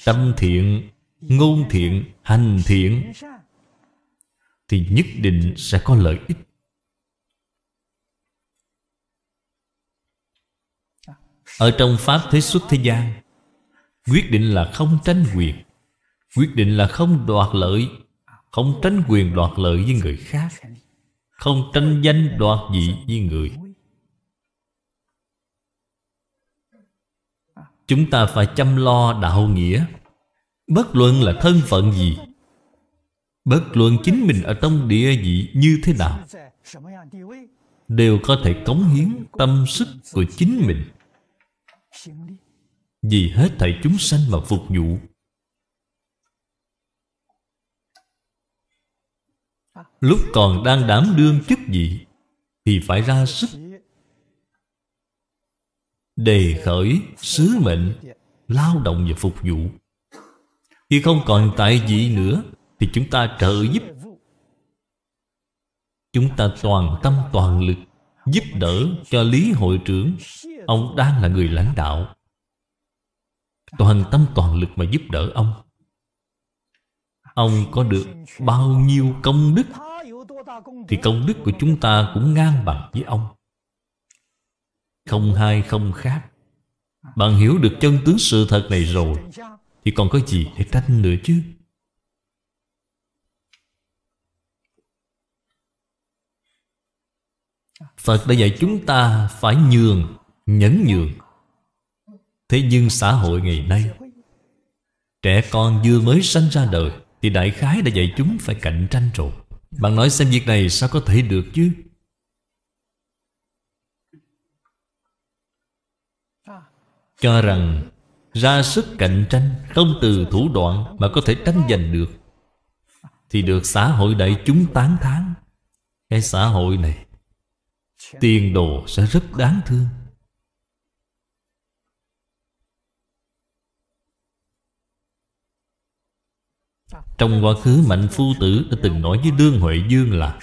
Tâm thiện Ngôn thiện Hành thiện thì nhất định sẽ có lợi ích ở trong pháp thế xuất thế gian quyết định là không tranh quyền quyết định là không đoạt lợi không tranh quyền đoạt lợi với người khác không tranh danh đoạt vị với người chúng ta phải chăm lo đạo nghĩa bất luận là thân phận gì Bất luận chính mình ở trong địa vị như thế nào Đều có thể cống hiến tâm sức của chính mình Vì hết thảy chúng sanh mà phục vụ Lúc còn đang đảm đương chức vị Thì phải ra sức Đề khởi sứ mệnh Lao động và phục vụ Khi không còn tại vị nữa thì chúng ta trợ giúp Chúng ta toàn tâm toàn lực Giúp đỡ cho Lý Hội trưởng Ông đang là người lãnh đạo Toàn tâm toàn lực mà giúp đỡ ông Ông có được bao nhiêu công đức Thì công đức của chúng ta cũng ngang bằng với ông Không hai không khác Bạn hiểu được chân tướng sự thật này rồi Thì còn có gì để tranh nữa chứ Phật đã dạy chúng ta phải nhường, nhấn nhường Thế nhưng xã hội ngày nay Trẻ con vừa mới sanh ra đời Thì đại khái đã dạy chúng phải cạnh tranh rồi Bạn nói xem việc này sao có thể được chứ Cho rằng ra sức cạnh tranh Không từ thủ đoạn mà có thể tranh giành được Thì được xã hội đại chúng tán thán Cái xã hội này tiền đồ sẽ rất đáng thương Trong quá khứ Mạnh Phu Tử đã từng nói với Đương Huệ Dương là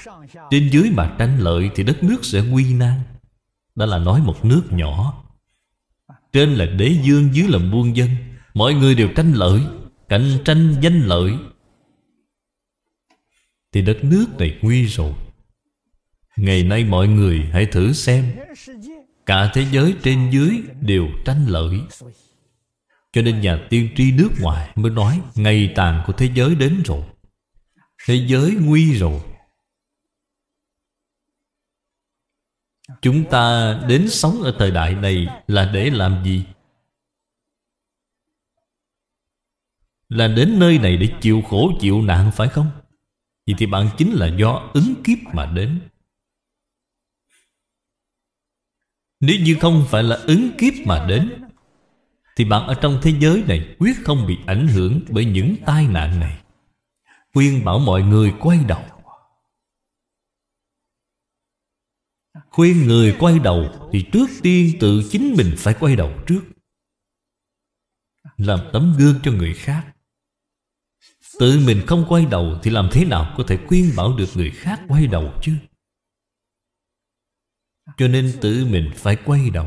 Trên dưới mà tranh lợi thì đất nước sẽ nguy nan Đó là nói một nước nhỏ Trên là đế dương dưới là muôn dân Mọi người đều tranh lợi Cạnh tranh danh lợi Thì đất nước này nguy rồi Ngày nay mọi người hãy thử xem Cả thế giới trên dưới đều tranh lợi Cho nên nhà tiên tri nước ngoài mới nói Ngày tàn của thế giới đến rồi Thế giới nguy rồi Chúng ta đến sống ở thời đại này là để làm gì? Là đến nơi này để chịu khổ chịu nạn phải không? Vậy thì bạn chính là do ứng kiếp mà đến Nếu như không phải là ứng kiếp mà đến Thì bạn ở trong thế giới này Quyết không bị ảnh hưởng bởi những tai nạn này Khuyên bảo mọi người quay đầu Khuyên người quay đầu Thì trước tiên tự chính mình phải quay đầu trước Làm tấm gương cho người khác Tự mình không quay đầu Thì làm thế nào có thể khuyên bảo được người khác quay đầu chứ cho nên tự mình phải quay đầu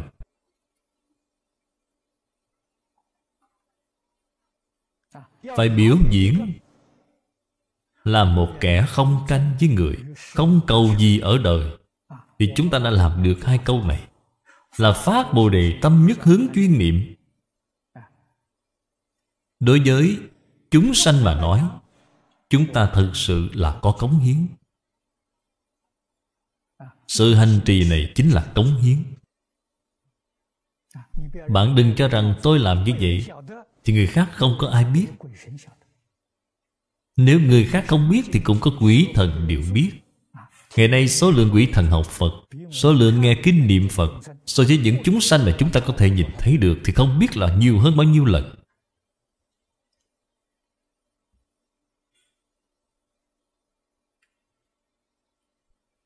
phải biểu diễn là một kẻ không tranh với người không cầu gì ở đời thì chúng ta đã làm được hai câu này là phát bồ đề tâm nhất hướng chuyên niệm đối với chúng sanh mà nói chúng ta thực sự là có cống hiến sự hành trì này chính là cống hiến Bạn đừng cho rằng tôi làm như vậy Thì người khác không có ai biết Nếu người khác không biết Thì cũng có quỷ thần đều biết Ngày nay số lượng quỷ thần học Phật Số lượng nghe kinh niệm Phật So với những chúng sanh mà chúng ta có thể nhìn thấy được Thì không biết là nhiều hơn bao nhiêu lần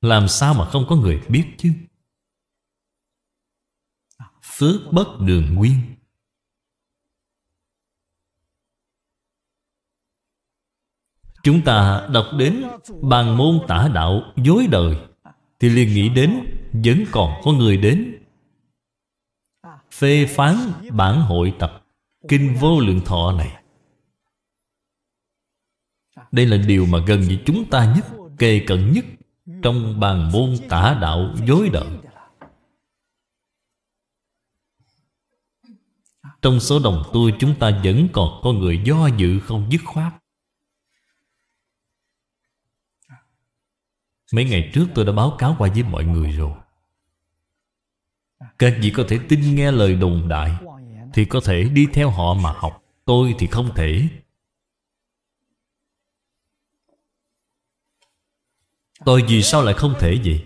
Làm sao mà không có người biết chứ Phước bất đường nguyên Chúng ta đọc đến bàn môn tả đạo dối đời Thì liền nghĩ đến vẫn còn có người đến Phê phán bản hội tập Kinh vô lượng thọ này Đây là điều mà gần với chúng ta nhất Kề cận nhất trong bàn môn tả đạo dối đợt Trong số đồng tu chúng ta vẫn còn có người do dự không dứt khoát Mấy ngày trước tôi đã báo cáo qua với mọi người rồi Các vị có thể tin nghe lời đồn đại Thì có thể đi theo họ mà học Tôi thì không thể Tôi vì sao lại không thể vậy?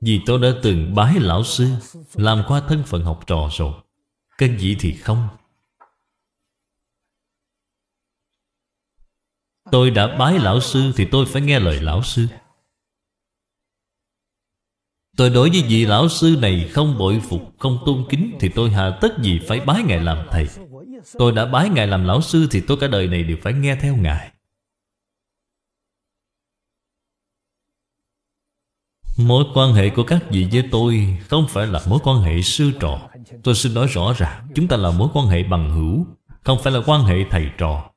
Vì tôi đã từng bái lão sư Làm qua thân phận học trò rồi Các vị thì không Tôi đã bái lão sư Thì tôi phải nghe lời lão sư Tôi đối với vị lão sư này Không bội phục, không tôn kính Thì tôi hà tất gì phải bái Ngài làm thầy Tôi đã bái Ngài làm lão sư Thì tôi cả đời này đều phải nghe theo Ngài Mối quan hệ của các vị với tôi Không phải là mối quan hệ sư trò Tôi xin nói rõ ràng Chúng ta là mối quan hệ bằng hữu Không phải là quan hệ thầy trò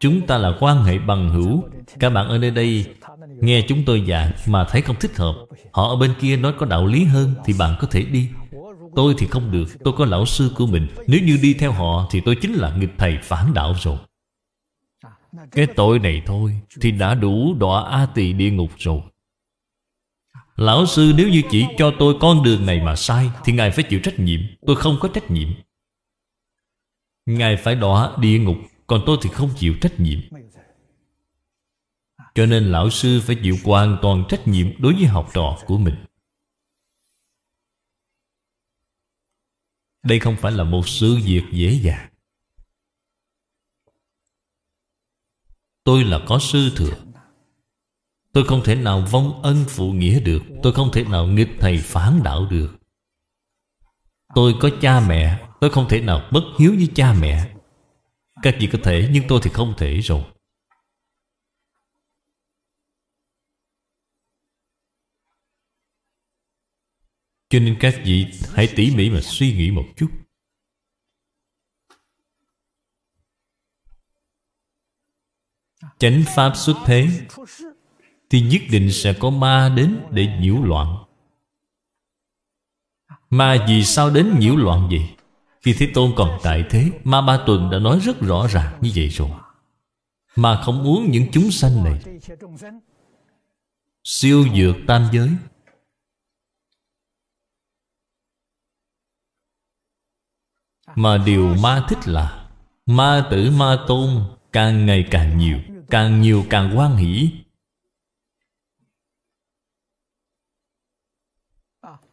Chúng ta là quan hệ bằng hữu Các bạn ở nơi đây Nghe chúng tôi giảng mà thấy không thích hợp Họ ở bên kia nói có đạo lý hơn Thì bạn có thể đi Tôi thì không được Tôi có lão sư của mình Nếu như đi theo họ Thì tôi chính là nghịch thầy phản đạo rồi Cái tội này thôi Thì đã đủ đọa A tỳ địa ngục rồi Lão sư nếu như chỉ cho tôi con đường này mà sai Thì Ngài phải chịu trách nhiệm Tôi không có trách nhiệm Ngài phải đọa địa ngục Còn tôi thì không chịu trách nhiệm Cho nên lão sư phải chịu hoàn toàn trách nhiệm Đối với học trò của mình Đây không phải là một sự việc dễ dàng Tôi là có sư thừa Tôi không thể nào vong ân phụ nghĩa được Tôi không thể nào nghịch thầy phản đạo được Tôi có cha mẹ Tôi không thể nào bất hiếu với cha mẹ Các vị có thể nhưng tôi thì không thể rồi Cho nên các vị hãy tỉ mỉ mà suy nghĩ một chút Chánh Pháp xuất thế thì nhất định sẽ có ma đến để nhiễu loạn ma vì sao đến nhiễu loạn vậy khi thế tôn còn tại thế ma ba tuần đã nói rất rõ ràng như vậy rồi mà không uống những chúng sanh này siêu dược tam giới mà điều ma thích là ma tử ma tôn càng ngày càng nhiều càng nhiều càng quan hỷ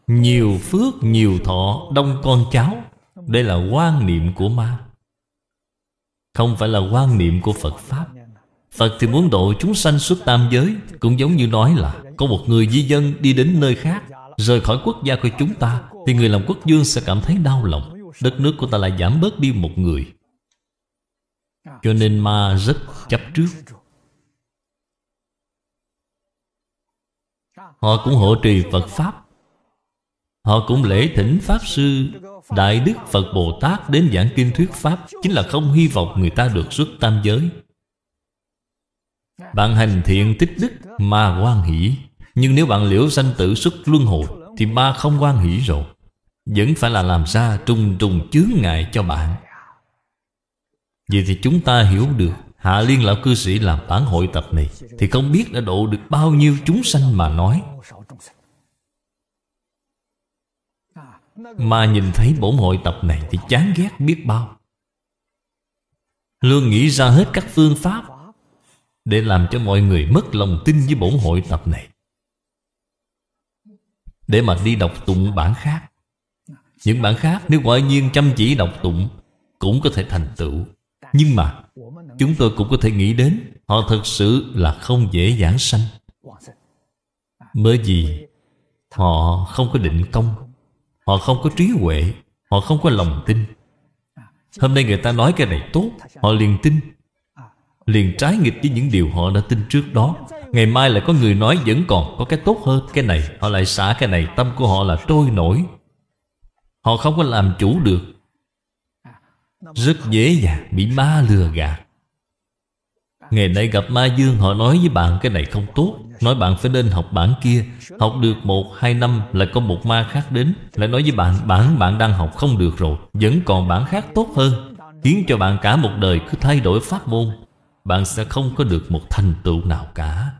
Nhiều phước nhiều thọ đông con cháu Đây là quan niệm của ma Không phải là quan niệm của Phật Pháp Phật thì muốn độ chúng sanh suốt tam giới Cũng giống như nói là Có một người di dân đi đến nơi khác Rời khỏi quốc gia của chúng ta Thì người làm quốc dương sẽ cảm thấy đau lòng Đất nước của ta lại giảm bớt đi một người Cho nên ma rất chấp trước Họ cũng hỗ trì Phật Pháp Họ cũng lễ thỉnh Pháp Sư Đại Đức Phật Bồ Tát đến giảng kinh thuyết Pháp Chính là không hy vọng người ta được xuất tam giới Bạn hành thiện tích đức mà quan hỷ Nhưng nếu bạn liễu sanh tử xuất luân hồi Thì ma không quan hỷ rồi Vẫn phải là làm ra trùng trùng chướng ngại cho bạn Vậy thì chúng ta hiểu được Hạ Liên Lão Cư Sĩ làm bản hội tập này Thì không biết đã độ được bao nhiêu chúng sanh mà nói mà nhìn thấy bổn hội tập này Thì chán ghét biết bao Luôn nghĩ ra hết các phương pháp Để làm cho mọi người mất lòng tin với bổn hội tập này Để mà đi đọc tụng bản khác Những bản khác nếu quả nhiên chăm chỉ đọc tụng Cũng có thể thành tựu Nhưng mà chúng tôi cũng có thể nghĩ đến Họ thật sự là không dễ giảng sanh Bởi vì họ không có định công Họ không có trí huệ Họ không có lòng tin Hôm nay người ta nói cái này tốt Họ liền tin Liền trái nghịch với những điều họ đã tin trước đó Ngày mai lại có người nói vẫn còn có cái tốt hơn cái này Họ lại xả cái này Tâm của họ là trôi nổi Họ không có làm chủ được Rất dễ dàng bị ma lừa gạt Ngày nay gặp ma dương họ nói với bạn cái này không tốt Nói bạn phải nên học bản kia Học được một hai năm lại có một ma khác đến Lại nói với bạn bản bạn đang học không được rồi Vẫn còn bản khác tốt hơn Khiến cho bạn cả một đời cứ thay đổi pháp môn Bạn sẽ không có được một thành tựu nào cả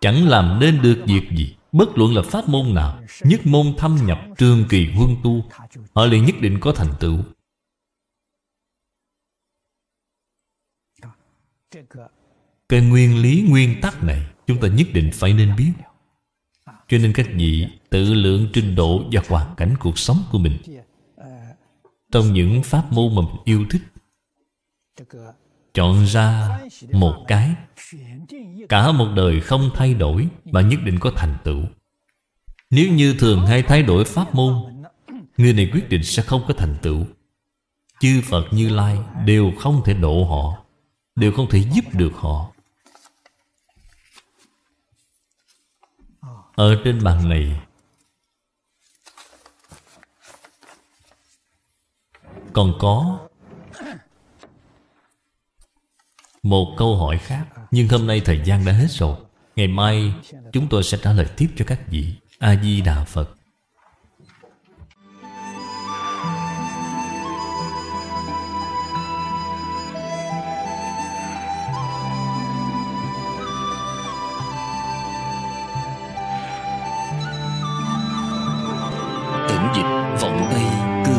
Chẳng làm nên được việc gì Bất luận là pháp môn nào Nhất môn thâm nhập trường kỳ huân tu Họ liền nhất định có thành tựu cái nguyên lý nguyên tắc này Chúng ta nhất định phải nên biết Cho nên các vị tự lượng trình độ Và hoàn cảnh cuộc sống của mình Trong những pháp môn mà mình yêu thích Chọn ra một cái Cả một đời không thay đổi Mà nhất định có thành tựu Nếu như thường hay thay đổi pháp môn Người này quyết định sẽ không có thành tựu Chư Phật Như Lai đều không thể độ họ Đều không thể giúp được họ ở trên bàn này còn có một câu hỏi khác nhưng hôm nay thời gian đã hết rồi ngày mai chúng tôi sẽ trả lời tiếp cho các vị a di đà phật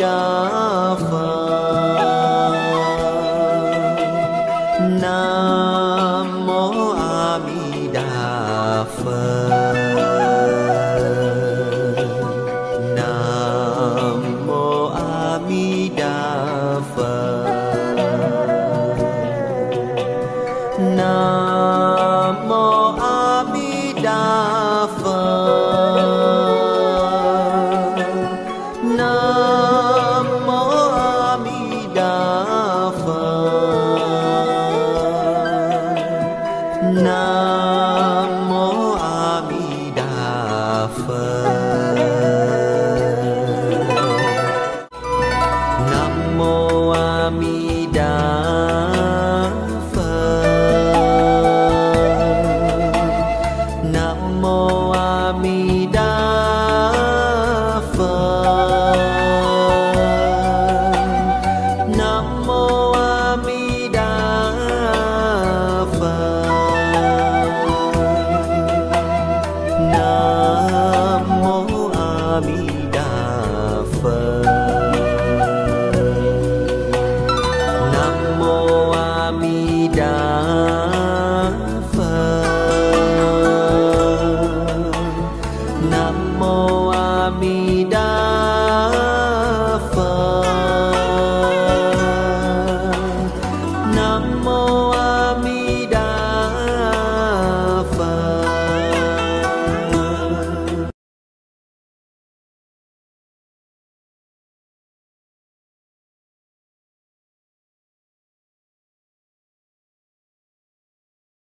đó